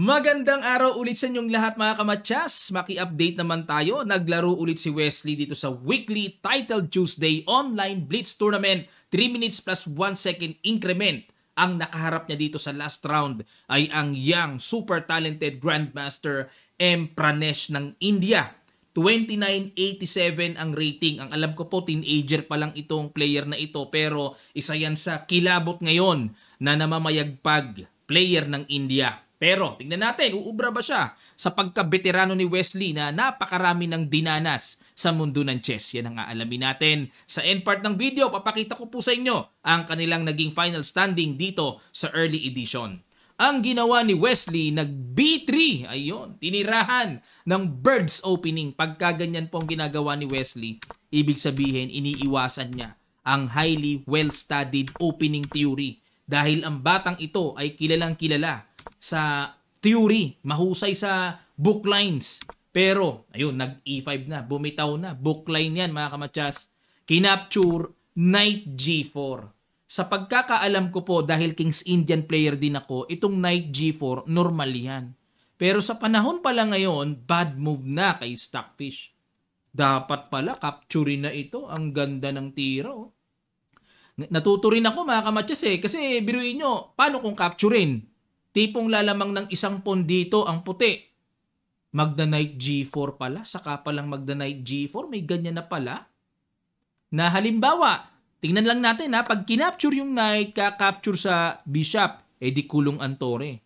Magandang araw ulit sa inyong lahat mga kamatsas. Maki-update naman tayo. Naglaro ulit si Wesley dito sa weekly Title Tuesday Online Blitz Tournament. 3 minutes plus 1 second increment. Ang nakaharap niya dito sa last round ay ang young, super talented Grandmaster M. Pranesh ng India. 2987 ang rating. Ang alam ko po, teenager pa lang itong player na ito pero isa yan sa kilabot ngayon na namamayagpag player ng India. Pero tingnan natin, uubra ba siya sa pagkabeterano ni Wesley na napakarami ng dinanas sa mundo ng chess? Yan ang aalamin natin. Sa end part ng video, papakita ko po sa inyo ang kanilang naging final standing dito sa early edition. Ang ginawa ni Wesley, nag B3, ayun, tinirahan ng Birds opening. Pagkaganyan po ang ginagawa ni Wesley, ibig sabihin iniiwasan niya ang highly well-studied opening theory dahil ang batang ito ay kilalang kilala sa theory, mahusay sa book lines. Pero, ayun, nag E5 na, bumitaw na. book line yan, mga kamatsas. Kinapture, knight G4. Sa pagkakaalam ko po, dahil Kings Indian player din ako, itong knight G4, normal yan. Pero sa panahon pala ngayon, bad move na kay Stockfish. Dapat pala, capture na ito. Ang ganda ng tiro. oh. ako mga kamatsas eh. Kasi biruin nyo, paano kung capturein? Tipong lalamang ng isang pon dito ang puti. Magdanite G4 pala, saka palang Magdanite G4, may ganyan na pala. Na halimbawa, tingnan lang natin ha, pag kinapture yung knight, kakapture sa bishop, edi eh, kulong ang tore.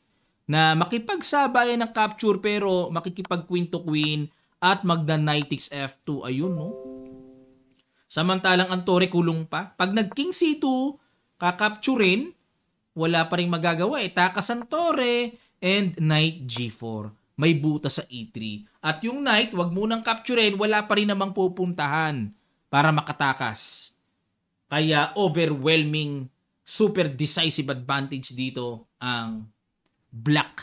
Na makipagsabayan ng capture pero makikipag queen to queen at magdanite takes F2, ayun no. Samantalang ang tore kulong pa. Pag nag king C2, kakapture rin, wala pa rin magagawa eh. Taka Santore and Knight G4. May buta sa E3. At yung Knight, wag munang capturein, wala pa rin namang pupuntahan para makatakas. Kaya overwhelming, super decisive advantage dito ang black.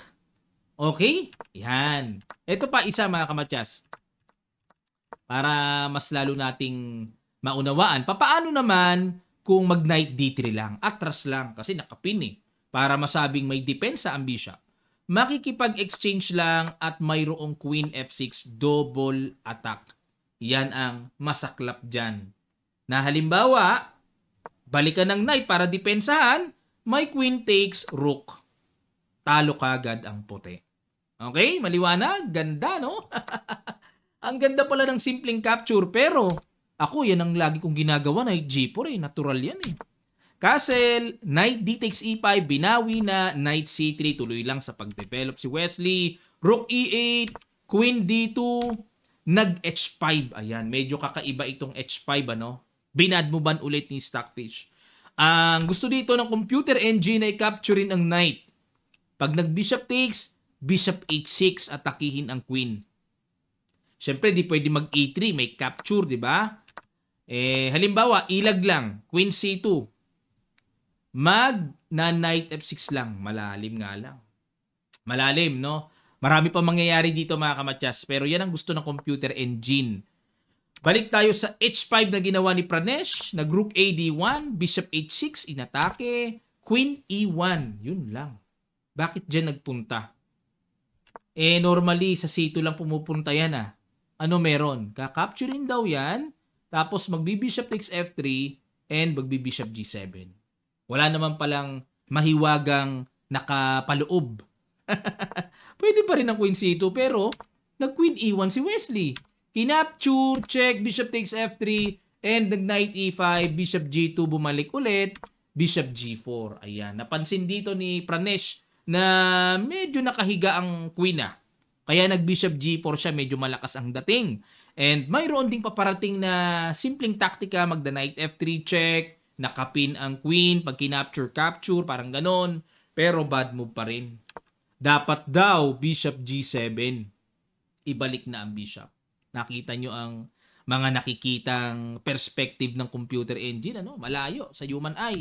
Okay? Yan. Ito pa isa mga kamatyas. Para mas lalo nating maunawaan. Papaano naman kung mag knight d3 lang, atras lang kasi nakapin eh, para masabing may depensa ang bishop. Makikipag-exchange lang at mayroong queen f6 double attack. Yan ang masaklap dyan. Na halimbawa, balikan ng knight para depensahan, may queen takes rook. Talo kagad ang puti. Okay, maliwanag, ganda no? ang ganda pala ng simpleng capture pero ako, yan ang lagi kong ginagawa, knight g4 eh. Natural yan eh. Castle, knight d takes e5, binawi na, knight c3, tuloy lang sa pagdevelop si Wesley. Rook e8, queen d2, nag h5. Ayan, medyo kakaiba itong h5 ano. Binad mo ban ulit ni Stockfish. Ang gusto dito ng computer engine ay capturein ang knight. Pag nag bishop takes, bishop h6 atakihin ang queen. Siyempre, di pwede mag e3, may capture, di ba? Eh, halimbawa, ilag lang, queen c2. Mag na knight f6 lang. Malalim nga lang. Malalim, no? Marami pa mangyayari dito mga kamatyas. Pero yan ang gusto ng computer engine. Balik tayo sa h5 na ginawa ni Pranesh. Nag rook ad 1 bishop h6, inatake, queen e1. Yun lang. Bakit dyan nagpunta? Eh, normally, sa C2 lang pumupunta yan ah. Ano meron? Kakapturein daw yan tapos magbi-bishop takes f3 and magbi-bishop g7. Wala naman palang mahiwagang nakapaloob. Pwede pa rin ang queen c2 pero nag-queen e1 si Wesley. Kinapture, check, bishop takes f3 and nag-knight e5, bishop g2 bumalik ulit, bishop g4. Ayan, napansin dito ni Pranesh na medyo nakahiga ang queen ah. Kaya nag-bishop g4 siya, medyo malakas ang dating. And mayroon ding paparating na simpleng taktika mag the knight f3 check, nakapin ang queen, pag kinapture capture, parang ganon. Pero bad move pa rin. Dapat daw bishop g7, ibalik na ang bishop. Nakita nyo ang mga nakikitang perspective ng computer engine, ano, malayo sa human eye.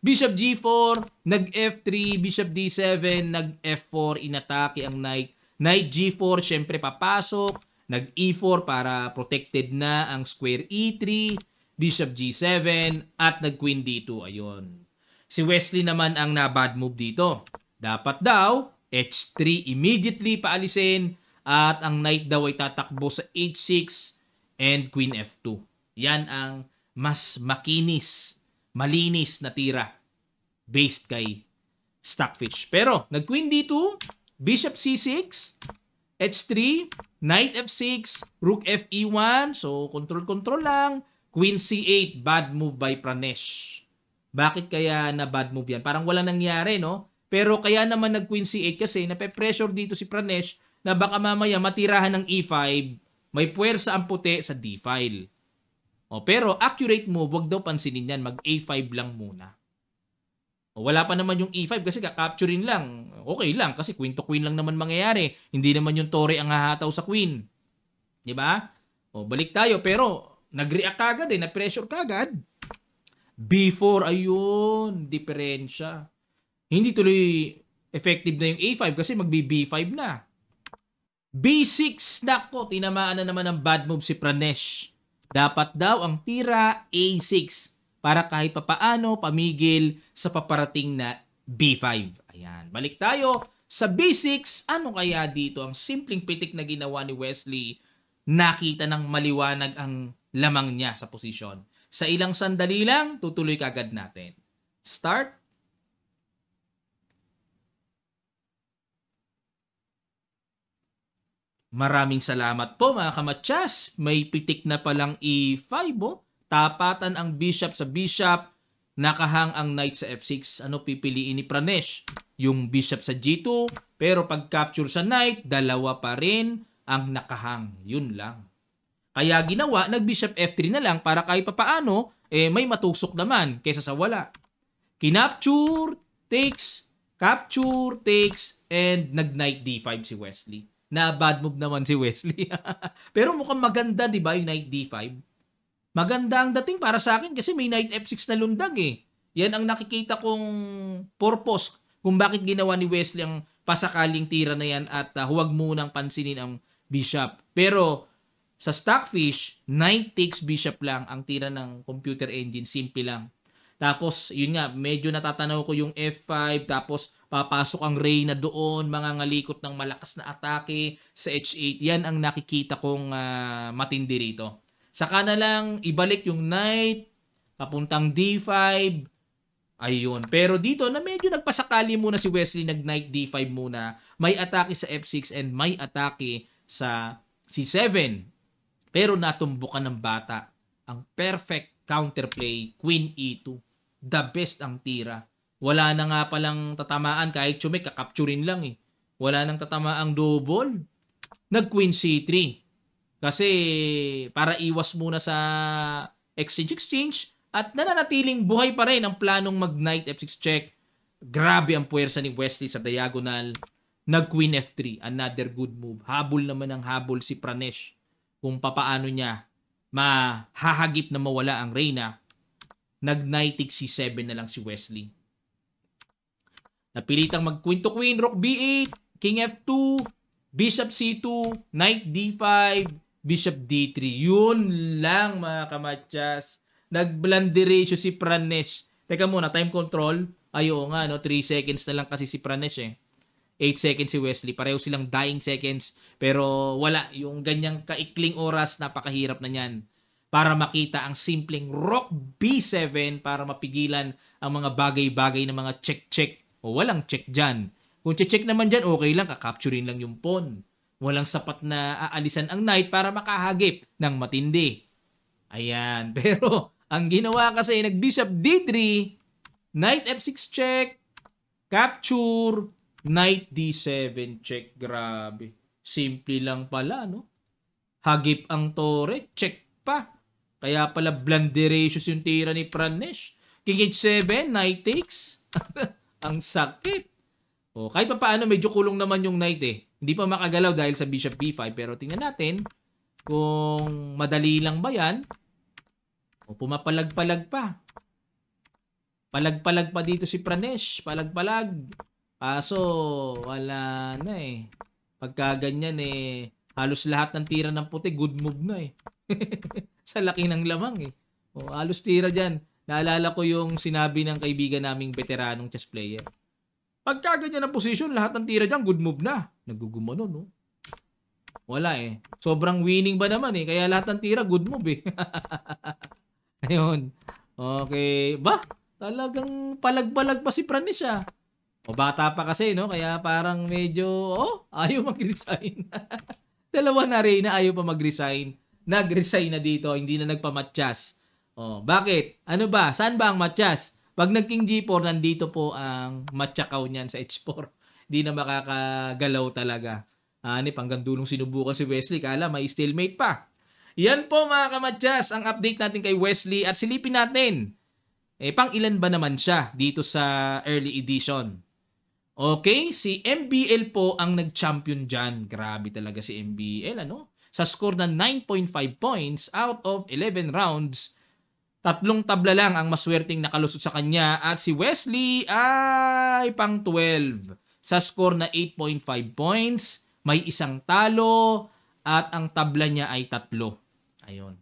Bishop G4, nag F3, Bishop D7, nag F4, inatake ang knight. Knight G4, syempre papasok nag e4 para protected na ang square e3, bishop g7, at nag queen d2. Ayun. Si Wesley naman ang na-bad move dito. Dapat daw, h3 immediately paalisin at ang knight daw ay tatakbo sa h6 and queen f2. Yan ang mas makinis, malinis na tira based kay Stockfish. Pero nag queen d2, bishop c6, H3, knight F6, rook Fe1. So, control-control lang. Queen C8, bad move by Pranesh. Bakit kaya na bad move yan? Parang wala nangyari, no? Pero kaya naman nag-queen C8 kasi nape-pressure dito si Pranesh na baka mamaya matirahan ng E5, may puwersa ang puti sa D-file. O, pero accurate move, wag daw pansinin yan. Mag A5 lang muna. Wala pa naman yung E5 kasi kakapturein lang. Okay lang kasi queen to queen lang naman mangyayari. Hindi naman yung tore ang hahataw sa queen. 'Di ba? O balik tayo pero nag-react kagad eh, na-pressure kagad. B4 ayun, diferensya. Hindi tuloy effective na yung A5 kasi magbi-B5 na. B6, nako, tinamaan na naman ng bad move si Pranesh. Dapat daw ang tira A6 para kahit papaano pamigil sa paparating na B5. Ayan, balik tayo sa B6. Ano kaya dito ang simpleng pitik na ginawa ni Wesley? Nakita ng maliwanag ang lamang niya sa posisyon. Sa ilang sandali lang, tutuloy kagad natin. Start. Maraming salamat po mga kamatsas. May pitik na palang E5 oh tapatan ang bishop sa bishop, nakahang ang knight sa f6. Ano pipiliin ni Pranesh? Yung bishop sa g2, pero pag capture sa knight, dalawa pa rin ang nakahang. Yun lang. Kaya ginawa, nag-bishop f3 na lang para kahit papaano, eh, may matusok naman kaysa sa wala. Kinapture, takes, capture, takes, and nag-knight d5 si Wesley. Na bad move naman si Wesley. Pero mukhang maganda, di ba, yung knight d5? Maganda ang dating para sa akin kasi may knight f6 na lundag eh. Yan ang nakikita kong purpose kung bakit ginawa ni Wesley ang pasakaling tira na yan at uh, huwag munang pansinin ang bishop. Pero sa Stockfish, knight takes bishop lang ang tira ng computer engine. Simple lang. Tapos, yun nga, medyo natatanaw ko yung F5, tapos papasok ang Reyna doon, mga ngalikot ng malakas na atake sa H8. Yan ang nakikita kong uh, matindi rito. Saka na lang ibalik yung knight, papuntang d5, ayun. Pero dito na medyo nagpasakali muna si Wesley nag knight d5 muna. May atake sa f6 and may atake sa c7. Pero natumbukan ng bata ang perfect counterplay queen e2. The best ang tira. Wala na nga palang tatamaan kahit chumik, kakapturin lang eh. Wala nang tatamaang double. Nag queen c3. Kasi para iwas muna sa exchange exchange at nananatiling buhay pa rin ang planong mag-knight f6 check. Grabe ang puwersa ni Wesley sa diagonal. Nag-queen f3. Another good move. Habol naman ang habol si Pranesh kung papaano niya mahahagip na mawala ang Reyna. Nag-knight c7 na lang si Wesley. Napilitang mag-queen to queen, rook b8, king f2, bishop c2, knight d5, Bishop D3. Yun lang mga kamatchas. Nag-blandi si Pranesh. Teka muna, time control. Ayo nga, no? 3 seconds na lang kasi si Pranesh eh. 8 seconds si Wesley. Pareho silang dying seconds. Pero wala. Yung ganyang kaikling oras, napakahirap na niyan. Para makita ang simpleng Rock B7 para mapigilan ang mga bagay-bagay ng mga check-check. O walang check dyan. Kung check naman dyan, okay lang. Kakapturein lang yung pawn. Walang sapat na aalisan ang Knight para makahagip ng matindi. Ayan. Pero ang ginawa kasi nag-bishop d3, knight f6 check, capture, knight d7 check. Grabe. Simple lang pala, no? Hagip ang tore, check pa. Kaya pala blunderacious yung tira ni Pranesh. King h7, knight takes. ang sakit. O, oh, kahit pa paano, medyo kulong naman yung knight eh. Hindi pa makagalaw dahil sa bishop b5. Pero tingnan natin kung madali lang ba yan. O, oh, pumapalag-palag pa. Palag-palag pa dito si Pranesh. Palag-palag. Kaso, wala na eh. Pagka ganyan eh, halos lahat ng tira ng puti, good move na eh. sa laki ng lamang eh. O, oh, halos tira dyan. Naalala ko yung sinabi ng kaibigan naming veteranong chess player. Pagkaganyan ng position, lahat ng tira dyan, good move na. Nagugumano, no? Wala eh. Sobrang winning ba naman eh. Kaya lahat ng tira, good move eh. Ayun. Okay. Ba? Talagang palagbalag pa si Pranis ah. O bata pa kasi, no? Kaya parang medyo, oh, ayaw mag-resign. Dalawa na rin na ayaw pa mag-resign. Nag-resign na dito, hindi na nagpa-matchas. Oh, bakit? Ano ba? Saan ba ang matchas? Pag nagking G4, nandito po ang matchakaw niyan sa H4. Hindi na makakagalaw talaga. Ani, ah, hanggang dulong sinubukan si Wesley. Kala, may stalemate pa. Yan po mga kamadyas, ang update natin kay Wesley at silipin natin. Eh, pang ilan ba naman siya dito sa early edition? Okay, si MBL po ang nag-champion dyan. Grabe talaga si MBL, ano? Sa score na 9.5 points out of 11 rounds, Tatlong tabla lang ang maswerteng nakalusot sa kanya at si Wesley ay pang 12 sa score na 8.5 points. May isang talo at ang tabla niya ay tatlo. Ayun.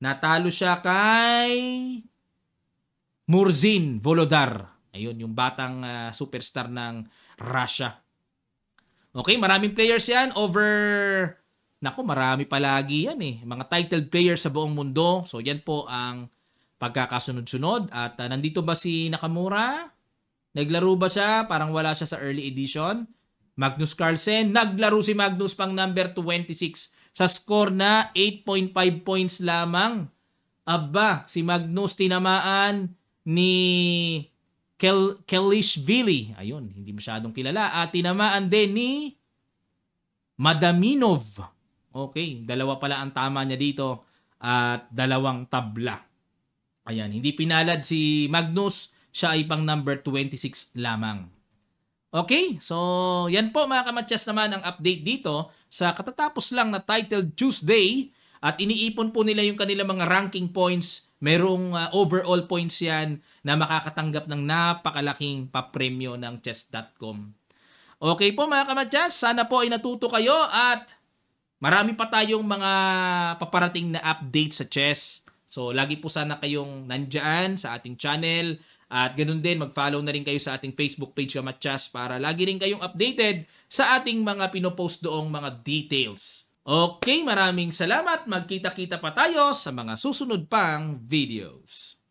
Natalo siya kay Murzin Volodar. Ayun, yung batang uh, superstar ng Russia. Okay, maraming players yan. Over, nako marami palagi yan eh. Mga titled players sa buong mundo. So yan po ang pagkakasunod-sunod. At uh, nandito ba si Nakamura? Naglaro ba siya? Parang wala siya sa early edition. Magnus Carlsen, naglaro si Magnus pang number 26 sa score na 8.5 points lamang. Aba, si Magnus tinamaan ni Kel Kelishvili. Ayun, hindi masyadong kilala. At tinamaan din ni Madaminov. Okay, dalawa pala ang tama niya dito at dalawang tabla. Ayan, hindi pinalad si Magnus. Siya ay pang number 26 lamang. Okay, so yan po mga kamatyas naman ang update dito sa katatapos lang na titled Tuesday at iniipon po nila yung kanilang mga ranking points. Merong uh, overall points yan na makakatanggap ng napakalaking papremyo ng chess.com. Okay po mga kamatyas, sana po ay natuto kayo at marami pa tayong mga paparating na update sa chess So, lagi po sana kayong nandyan sa ating channel. At ganun din, mag-follow na rin kayo sa ating Facebook page Kamatsas para lagi rin kayong updated sa ating mga pinopost doong mga details. Okay, maraming salamat. Magkita-kita pa tayo sa mga susunod pang videos.